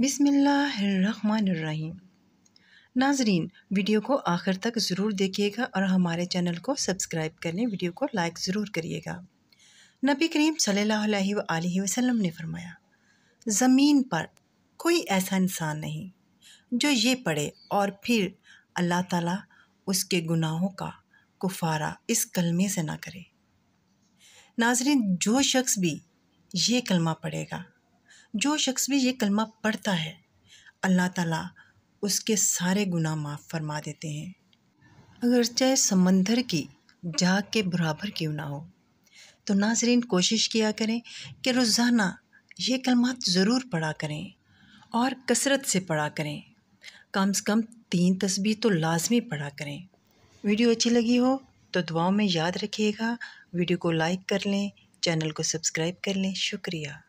बिसमीम नाजरीन वीडियो को आखिर तक ज़रूर देखिएगा और हमारे चैनल को सब्सक्राइब कर लें वीडियो को लाइक ज़रूर करिएगा नबी करीम सल्लल्लाहु अलैहि वसल्लम ने फरमाया ज़मीन पर कोई ऐसा इंसान नहीं जो ये पढ़े और फिर अल्लाह ताला उसके गुनाहों का कुफारा इस कलमे से ना करे नाजरीन जो शख्स भी ये कलमा पढ़ेगा जो शख्स भी ये कलमा पढ़ता है अल्लाह ताला उसके सारे गुनाह माफ़ फरमा देते हैं अगर चाहे समंदर की जाग के बराबर क्यों ना हो तो नाजरीन कोशिश किया करें कि रोज़ाना ये कलमात ज़रूर पढ़ा करें और कसरत से पढ़ा करें कम से कम तीन तस्वीर तो लाजमी पढ़ा करें वीडियो अच्छी लगी हो तो दुआओं में याद रखिएगा वीडियो को लाइक कर लें चैनल को सब्सक्राइब कर लें शुक्रिया